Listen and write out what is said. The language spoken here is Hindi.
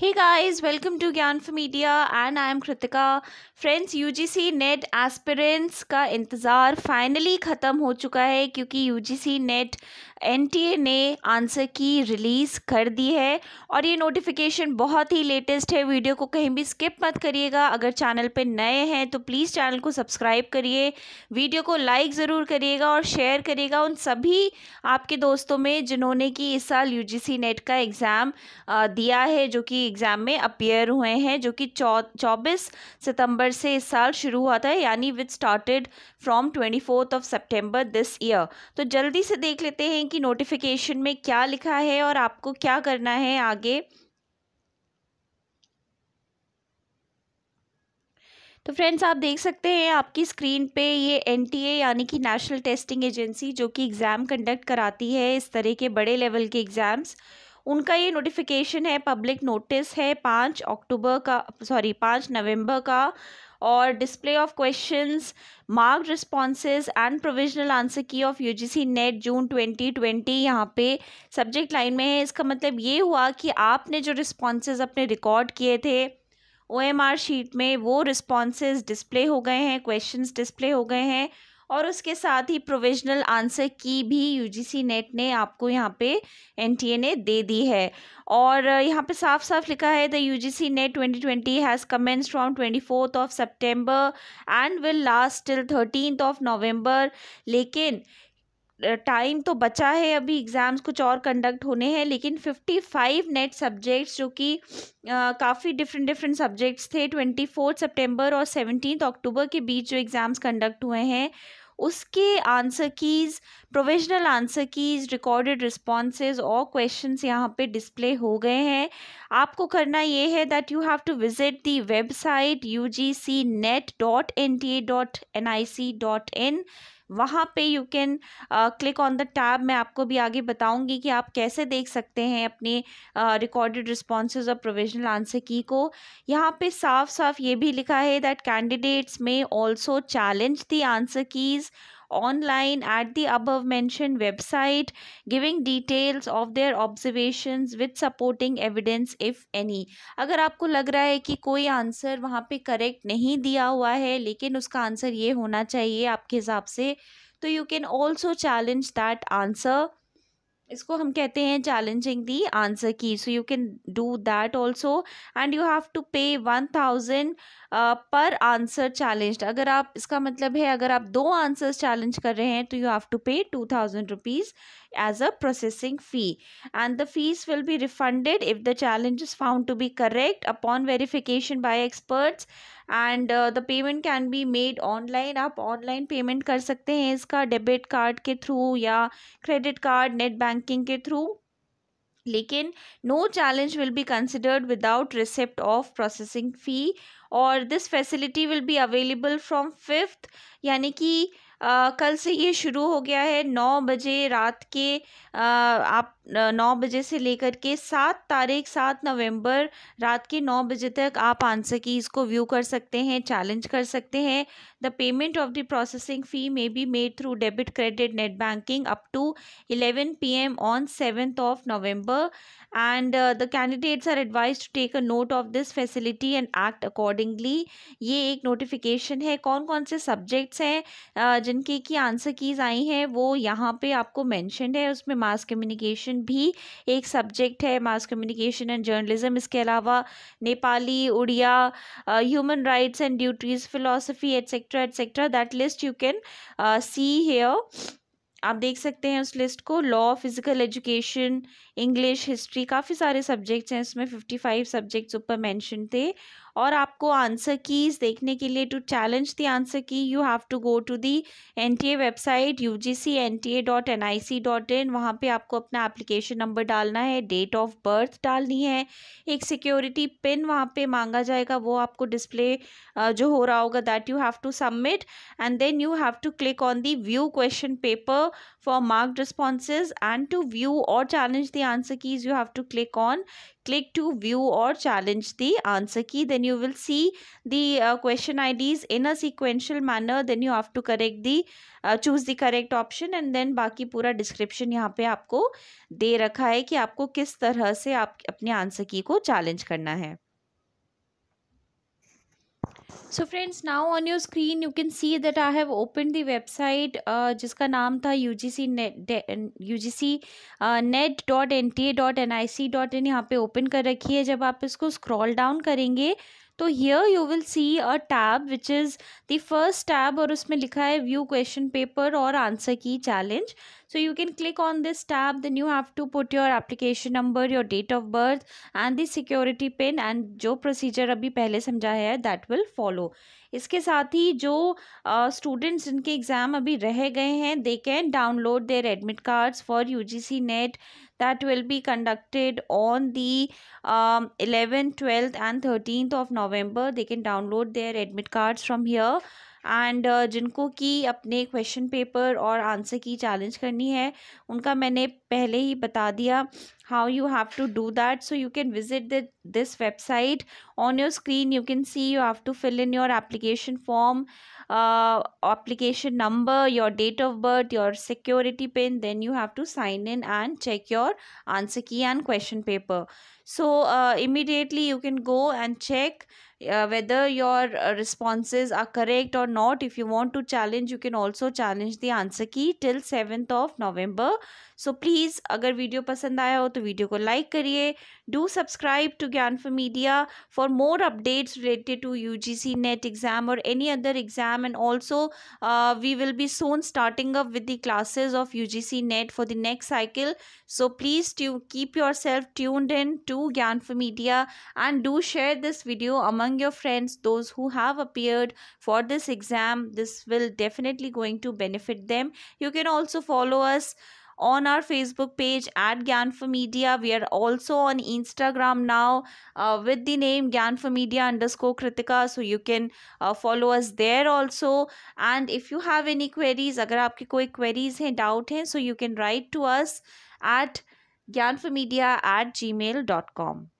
Hey guys welcome to Gyan for media and I am Kritika friends UGC NET aspirants का इंतज़ार फाइनली ख़त्म हो चुका है क्योंकि यूजीसी नेट एनटीए ने आंसर की रिलीज़ कर दी है और ये नोटिफिकेशन बहुत ही लेटेस्ट है वीडियो को कहीं भी स्किप मत करिएगा अगर चैनल पे नए हैं तो प्लीज़ चैनल को सब्सक्राइब करिए वीडियो को लाइक ज़रूर करिएगा और शेयर करिएगा उन सभी आपके दोस्तों में जिन्होंने कि इस साल यू नेट का एग्ज़ाम दिया है जो कि एग्ज़ाम में अपियर हुए हैं जो कि चौबीस सितंबर से इस साल शुरू हुआ था यानी which started from twenty fourth of September this year तो जल्दी से देख लेते हैं कि नोटिफिकेशन में क्या लिखा है और आपको क्या करना है आगे तो फ्रेंड्स आप देख सकते हैं आपकी स्क्रीन पे ये एनटीए यानी कि नेशनल टेस्टिंग एजेंसी जो कि एग्ज़ाम कंडक्ट कराती है इस तरह के बड़े लेवल के एग्ज़ाम्स उनका ये नोटिफिकेशन है पब्लिक नोटिस है पाँच अक्टूबर का सॉरी पाँच नवंबर का और display of questions mark responses and provisional answer key of UGC NET June 2020 यहाँ पे सब्जेक्ट लाइन में है इसका मतलब ये हुआ कि आपने जो रिस्पॉन्सेज अपने रिकॉर्ड किए थे ओ शीट में वो रिस्पॉन्सेज डिस्प्ले हो गए हैं क्वेश्चंस डिस्प्ले हो गए हैं और उसके साथ ही प्रोविजनल आंसर की भी यूजीसी नेट ने आपको यहाँ पे एनटीए ने दे दी है और यहाँ पे साफ साफ लिखा है the UGC NET 2020 has commence from twenty fourth of September and will last till thirteen of November लेकिन टाइम तो बचा है अभी एग्ज़ाम्स कुछ और कंडक्ट होने हैं लेकिन 55 नेट सब्जेक्ट्स जो कि काफ़ी डिफरेंट डिफरेंट सब्जेक्ट्स थे 24 सितंबर और 17 अक्टूबर के बीच जो एग्ज़ाम्स कंडक्ट हुए हैं उसके answer keys provisional answer keys recorded responses और क्वेश्चंस यहाँ पे डिस्प्ले हो गए हैं आपको करना ये है that you have to visit the website U G C NET dot N T A dot N I C dot in वहाँ पे you can click on the tab मैं आपको भी आगे बताऊंगी कि आप कैसे देख सकते हैं अपने रिकॉर्डेड uh, रिस्पॉन्सेज और प्रोविजनल आंसर की को यहाँ पे साफ साफ ये भी लिखा है that candidates may also challenge the answer keys online at the above mentioned website giving details of their observations with supporting evidence if any अगर आपको लग रहा है कि कोई आंसर वहाँ पर करेक्ट नहीं दिया हुआ है लेकिन उसका आंसर ये होना चाहिए आपके हिसाब से तो you can also challenge that answer इसको हम कहते हैं challenging the answer key so you can do that also and you have to pay one thousand per answer challenge अगर आप इसका मतलब है अगर आप दो आंसर्स चैलेंज कर रहे हैं तो you have to pay two thousand rupees as a processing fee and the fees will be refunded if the challenge is found to be correct upon verification by experts and the payment can be made online आप ऑनलाइन पेमेंट कर सकते हैं इसका डेबिट कार्ड के थ्रू या क्रेडिट कार्ड नेट बैंकिंग के थ्रू लेकिन no challenge will be considered without receipt of processing fee और this facility will be available from fifth यानी कि आ, कल से ये शुरू हो गया है नौ बजे रात के आ, आप नौ बजे से लेकर के सात तारीख सात नवंबर रात के नौ बजे तक आप आंसर की इसको व्यू कर सकते हैं चैलेंज कर सकते हैं the payment of the processing fee may be made through debit credit net banking up to eleven P M on seventh of November and the candidates are advise to take a note of this facility and act accordingly ये एक नोटिफिकेशन है कौन कौन से सब्जेक्ट्स हैं जिनके की आंसर कीज़ आई हैं वो यहाँ पे आपको मैंशन है उसमें मास कम्युनिकेशन भी एक सब्जेक्ट है मास कम्युनिकेशन एंड जर्नलिज्म इसके अलावा Nepali Odia human rights and duties philosophy etcetera etcetera that list you can see here आप देख सकते हैं उस लिस्ट को law physical education English history काफ़ी सारे सब्जेक्ट्स हैं इसमें फिफ्टी फाइव सब्जेक्ट्स ऊपर मेंशन थे और आपको आंसर कीज़ देखने के लिए to challenge the answer key you have to go to the N T A website U G C N T A dot N I C dot in वहाँ पर आपको अपना एप्लीकेशन नंबर डालना है डेट ऑफ बर्थ डालनी है एक सिक्योरिटी पिन वहाँ पे मांगा जाएगा वो आपको डिस्प्ले जो हो रहा होगा that you have to submit and then you have to click on the view question paper for marked responses and to view और challenge the answer keys you have to click on click to view or challenge the answer key then you will see the uh, question IDs in a sequential manner then you have to correct the uh, choose the correct option and then baki pura description yahan pe aapko de rakha hai ki aapko kis tarah se aap apne answer key ko challenge karna hai so friends now on your screen you can see that I have open the website जिसका नाम था U G C NET U G C NET dot N T A dot N I C dot in यहाँ पर ओपन कर रखी है जब आप इसको स्क्रॉल डाउन करेंगे तो here you will see a tab which is the first tab और उसमें लिखा है व्यू क्वेश्चन पेपर और answer key challenge so you can click on this tab then you have to put your application number your date of birth and the security pin and जो प्रोसीजर अभी पहले समझाया है दैट विल फॉलो इसके साथ ही जो स्टूडेंट्स uh, जिनके एग्ज़ाम अभी रह गए हैं they can download their admit cards for U G C NET that will be conducted on the eleventh twelfth and thirteen of November they can download their admit cards from here and uh, जिनको कि अपने क्वेश्चन पेपर और आंसर की चैलेंज करनी है उनका मैंने पहले ही बता दिया how you have to do that so you can visit the, this website on your screen you can see you have to fill in your application form uh, application number your date of birth your security pin then you have to sign in and check your answer key and question paper so uh, immediately you can go and check uh, whether your uh, responses are correct or not if you want to challenge you can also challenge the answer key till 7th of november so please agar video pasand aaya ho तो वीडियो को लाइक करिए do subscribe to for media for more updates related to U G C NET exam और any other exam and also we will be soon starting up with the classes of U G C NET for the next cycle so please do keep yourself tuned in to for media and do share this video among your friends those who have appeared for this exam this will definitely going to benefit them you can also follow us on our Facebook page at Ganfa Media. We are also on Instagram now uh, with the name Ganfa Media underscore Kritika. So you can uh, follow us there also. And if you have any queries, अगर आपकी कोई queries हैं doubt हैं, so you can write to us at Media at gmail.com.